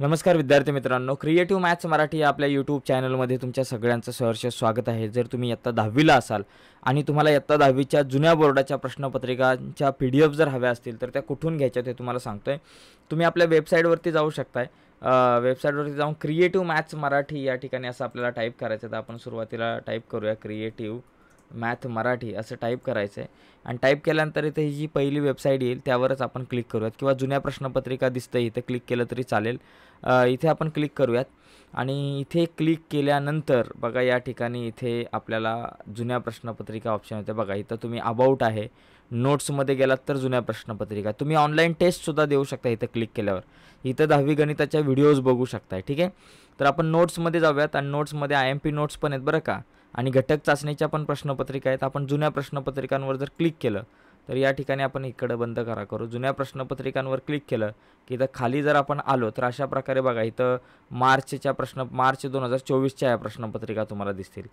नमस्कार विद्यार्थी मित्रांनो क्रिएटिव्ह मॅथ्स मराठी या आपल्या यूट्यूब चॅनलमध्ये तुमच्या सगळ्यांचं सहर्ष स्वागत आहे जर तुम्ही इयत्ता दहावीला असाल आणि तुम्हाला इयत्ता दहावीच्या जुन्या बोर्डाच्या प्रश्नपत्रिकांच्या पी डी एफ जर हव्या असतील तर त्या कुठून घ्यायच्या ते तुम्हाला सांगतो आहे तुम्ही आपल्या वेबसाईटवरती जाऊ शकताय वेबसाईटवरती जाऊन क्रिएटिव्ह मॅथ्स मराठी या ठिकाणी असं आपल्याला टाईप करायचं तर आपण सुरुवातीला टाईप करूया क्रिएटिव्ह मॅथ मराठी असं टाईप करायचं आहे आणि टाईप केल्यानंतर इथे ही जी पहिली वेबसाईट येईल त्यावरच आपण क्लिक करूयात किंवा जुन्या प्रश्नपत्रिका दिसतं इथं क्लिक केलं तरी चालेल इथे आपण क्लिक करूयात आणि इथे क्लिक केल्यानंतर बघा या ठिकाणी इथे आपल्याला जुन्या प्रश्नपत्रिका ऑप्शन होते बघा इथं तुम्ही अबाउट आहे नोट्समध्ये गेलात तर जुन्या प्रश्नपत्रिका तुम्ही ऑनलाईन टेस्टसुद्धा देऊ शकता इथं क्लिक केल्यावर इथं दहावी गणिताच्या व्हिडिओज बघू शकताय ठीक आहे तर आपण नोट्समध्ये जाऊयात आणि नोट्समध्ये आय एम पी नोट्स पण आहेत बरं का आणि घटक चाचणीच्या पण प्रश्नपत्रिका आहेत आपण जुन्या प्रश्नपत्रिकांवर जर क्लिक केलं तर या ठिकाणी आपण इकडं बंद करा करू जुन्या प्रश्नपत्रिकांवर क्लिक केलं की इथं खाली जर आपण आलो तर अशा प्रकारे बघा इथं मार्चच्या प्रश्न मार्च दोन हजार चोवीसच्या या प्रश्नपत्रिका तुम्हाला दिसतील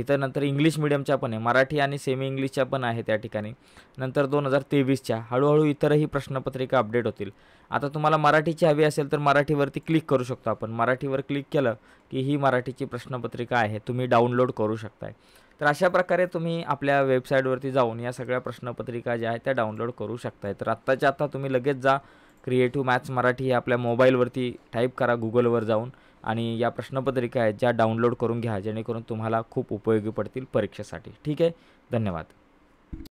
इथं नंतर इंग्लिश मिडियमच्या पण आहे मराठी आणि सेमी इंग्लिशच्या पण आहे त्या ठिकाणी नंतर दोन हजार तेवीसच्या हळूहळू इतरही प्रश्नपत्रिका अपडेट होतील आता तुम्हाला मराठीची हवी असेल तर मराठीवरती क्लिक करू शकतो आपण मराठीवर क्लिक केलं की ही मराठीची प्रश्नपत्रिका आहे तुम्ही डाउनलोड करू शकताय तर अशा प्रकारे तुम्ही आपल्या वेबसाईटवरती जाऊन या सगळ्या प्रश्नपत्रिका ज्या आहेत त्या डाउनलोड करू शकताय तर आत्ताच्या आत्ता तुम्ही लगेच जा क्रिएटिव्ह मॅथ्स मराठी आपल्या मोबाईलवरती टाईप करा गुगलवर जाऊन आणि या प्रश्नपत्रिका आहेत ज्या डाउनलोड करून घ्या जेणेकरून तुम्हाला खूप उपयोगी पडतील परीक्षेसाठी ठीक आहे धन्यवाद